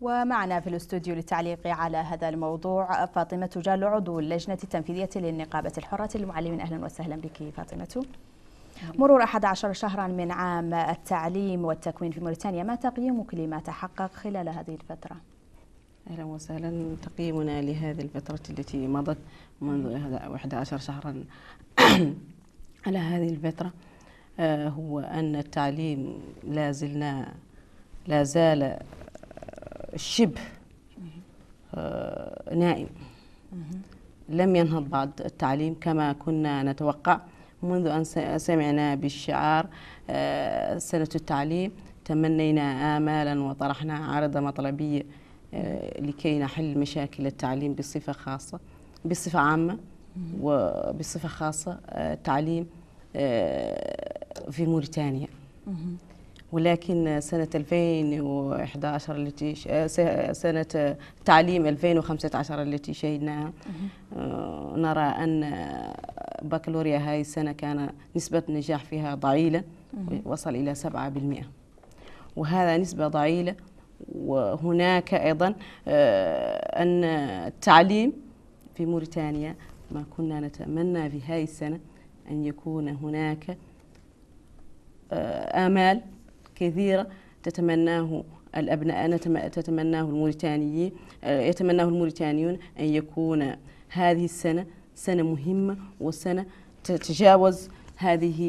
ومعنا في الاستوديو للتعليق على هذا الموضوع فاطمة جال عضو اللجنة التنفيذية للنقابة الحرة للمعلمين أهلا وسهلا بك فاطمة مرور 11 شهرا من عام التعليم والتكوين في موريتانيا ما تقييمك لما تحقق خلال هذه الفترة؟ اهلا وسهلا تقييمنا لهذه الفترة التي مضت منذ 11 شهرا على هذه الفترة آه، هو أن التعليم لا زلنا لا زال الشبه آه، نائم لم ينهض بعد التعليم كما كنا نتوقع منذ أن سمعنا بالشعار آه، سنة التعليم تمنينا آمالا وطرحنا عارضة مطلبية آه، لكي نحل مشاكل التعليم بصفة خاصة بصفة عامة وبصفة خاصة التعليم في موريتانيا ولكن سنة 2011 التي آه، سنة تعليم 2015 التي شهدناها آه، نرى أن بكالوريا هاي السنة كان نسبة النجاح فيها ضعيلة وصل إلى 7% وهذا نسبة ضعيلة وهناك أيضا آه، أن التعليم في موريتانيا ما كنا نتمنى في هاي السنة أن يكون هناك آمال كثيرة تتمناه الأبناء تتمناه الموريتانيين آه، يتمناه الموريتانيون أن يكون هذه السنة سنة مهمة وسنة تتجاوز هذه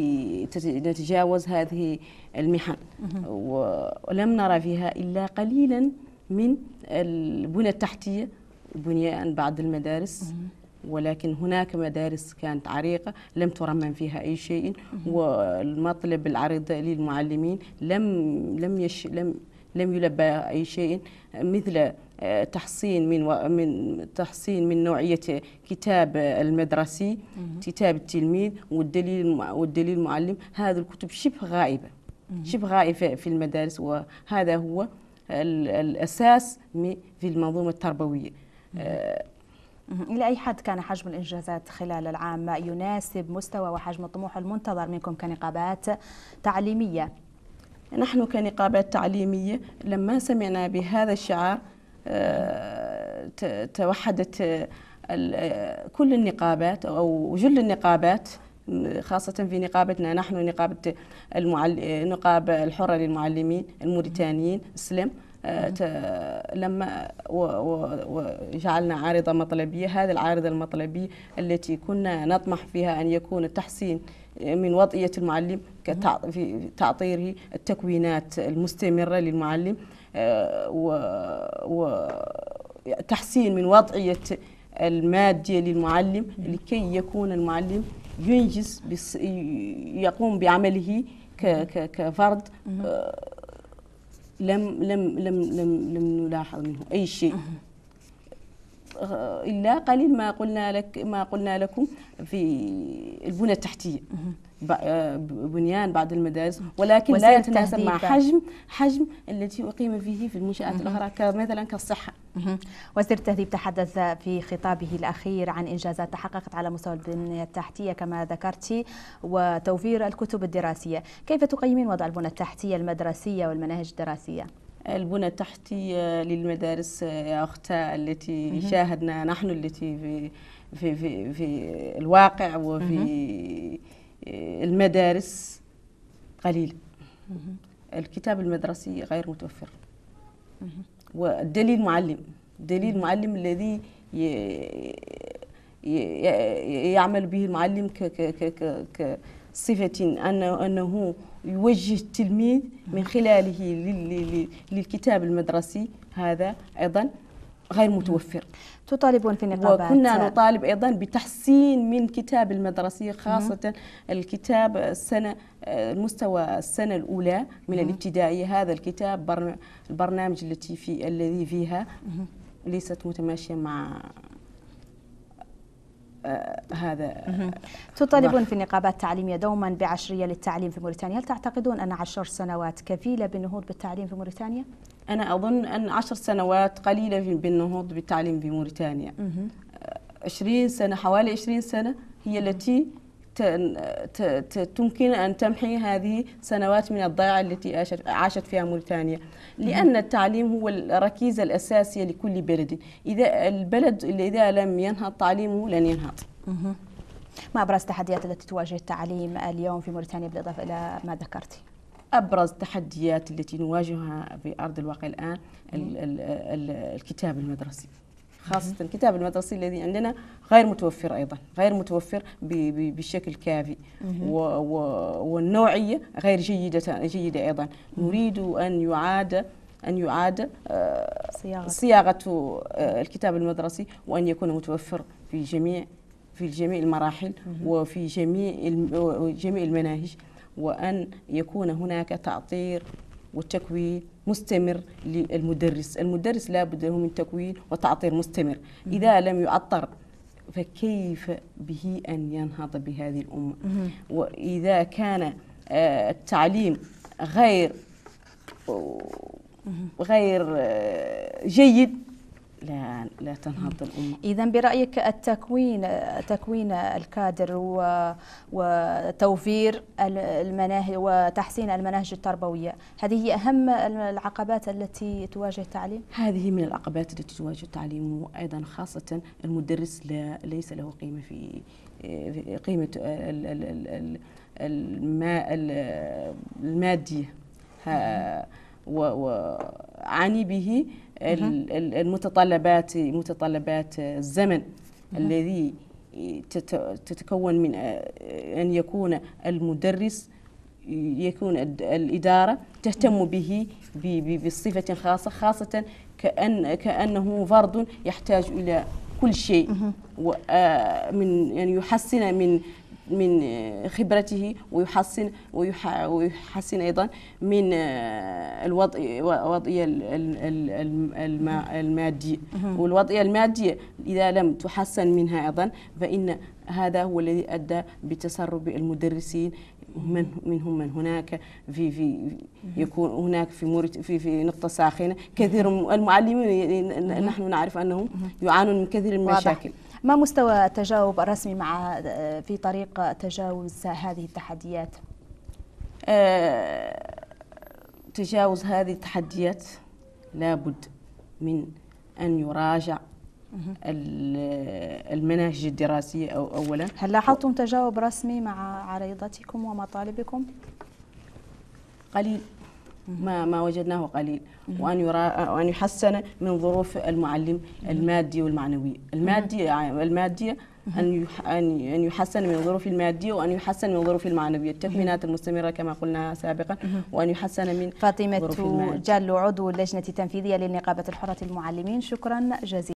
نتجاوز هذه المحن ولم نرى فيها إلا قليلا من البنى التحتية بنيان بعض المدارس ولكن هناك مدارس كانت عريقة لم ترمم فيها أي شيء والمطلب العريض للمعلمين لم لم يش لم لم يلبى أي شيء مثل آه، تحصين من و... من تحصين من نوعيه كتاب المدرسي كتاب التلميذ والدليل الم... والدليل المعلم هذه الكتب شبه غائبه شبه غائبه في المدارس وهذا هو الاساس في المنظومه التربويه إلى أي حد كان حجم الإنجازات خلال العام يناسب مستوى وحجم الطموح المنتظر منكم كنقابات تعليمية؟ نحن كنقابات تعليمية لما سمعنا بهذا الشعار آه، توحدت آه، آه، كل النقابات أو جل النقابات خاصة في نقابتنا نحن نقابة المعل... نقابة الحرة للمعلمين الموريتانيين السلم آه، لما وجعلنا عارضة مطلبية هذه العارضة المطلبية التي كنا نطمح فيها أن يكون التحسين من وضعية المعلم في تعطيره التكوينات المستمرة للمعلم آه، وتحسين من وضعية الماديه للمعلم لكي يكون المعلم ينجز يقوم بعمله كفرد لم لم لم لم لم نلاحظ منه اي شيء آه، الا قليل ما قلنا لك ما قلنا لكم في البنى التحتيه آه، بنيان بعض المدارس ولكن لا يتناسب مع حجم حجم التي اقيم فيه في المنشات الاخرى كمثلا كالصحه وزير التهذيب تحدث في خطابه الأخير عن إنجازات تحققت على مستوى البنية التحتية كما ذكرت وتوفير الكتب الدراسية كيف تقيمين وضع البنى التحتية المدرسية والمناهج الدراسية؟ البنى التحتية للمدارس يا أختها التي شاهدنا نحن التي في, في, في, في الواقع وفي المدارس قليلة الكتاب المدرسي غير متوفر والدليل معلم دليل معلم الذي يعمل به المعلم كصفة أنه, أنه يوجه التلميذ من خلاله للكتاب المدرسي هذا أيضا غير متوفر تطالبون في النقابات وكنا نطالب أيضا بتحسين من كتاب المدرسية خاصة مم. الكتاب السنة المستوى السنة الأولى من مم. الابتدائية هذا الكتاب البرنامج التي في الذي فيها مم. ليست متماشية مع آه، هذا تطالبون في النقابات التعليمية دوما بعشرية للتعليم في موريتانيا هل تعتقدون أن عشر سنوات كفيلة بالنهوض بالتعليم في موريتانيا؟ أنا أظن أن عشر سنوات قليلة بالنهوض بالتعليم في موريتانيا آه، عشرين سنة حوالي عشرين سنة هي التي تمكن أن تمحي هذه سنوات من الضياع التي عاشت فيها موريتانيا لأن التعليم هو الركيزة الأساسية لكل بلد إذا البلد اللي إذا لم ينهض تعليمه لن ينهض ما أبرز التحديات التي تواجه التعليم اليوم في موريتانيا بالإضافة إلى ما ذكرتي؟ أبرز التحديات التي نواجهها في أرض الواقع الآن الكتاب المدرسي خاصة الكتاب المدرسي الذي عندنا غير متوفر أيضا غير متوفر بشكل كافي والنوعية غير جيدة جيدة أيضا نريد أن يعاد أن يعاد آه، صياغة, صياغة آه، الكتاب المدرسي وأن يكون متوفر في جميع في جميع المراحل وفي جميع جميع المناهج وأن يكون هناك تعطير وتكوين مستمر للمدرس المدرس لابد له من تكوين وتعطير مستمر إذا لم يعطر فكيف به أن ينهض بهذه الأمة وإذا كان آه، التعليم غير غير آه، جيد لا تنهض الامه. اذا برايك التكوين تكوين الكادر وتوفير المناهج وتحسين المناهج التربويه، هذه هي اهم العقبات التي تواجه التعليم؟ هذه من العقبات التي تواجه التعليم وايضا خاصه المدرس لا ليس له قيمه في قيمه الماديه. وعني به المتطلبات متطلبات الزمن الذي تتكون من آه، أن يكون المدرس يكون الإدارة تهتم به بصفة خاصة خاصة كأن كأنه فرد يحتاج إلى كل شيء ومن آه، يعني يحسن من من آه، خبرته ويحسن ويحسن ايضا من آه، الوضع وضعيه الماديه والوضعيه الماديه اذا لم تحسن منها ايضا فان هذا هو الذي ادى بتسرب المدرسين من منهم من هناك في في يكون هناك في في في نقطه ساخنه كثير المعلمين نحن نعرف انهم يعانون من كثير من المشاكل واضح. ما مستوى التجاوب الرسمي مع في طريق تجاوز هذه التحديات؟ آه، تجاوز هذه التحديات لابد من أن يراجع المناهج الدراسية أو أولا هل لاحظتم تجاوب رسمي مع عريضتكم ومطالبكم؟ قليل ما ما وجدناه قليل وان يرا وان يحسن من ظروف المعلم المادي والمعنوي المادي يعني الماديه أن أن يحسن من ظروف المادية وأن يحسن من ظروف المعنوية التكوينات المستمرة كما قلنا سابقا وأن يحسن من فاطمة جلو عضو اللجنة التنفيذية للنقابة الحرة المعلمين شكرا جزيلا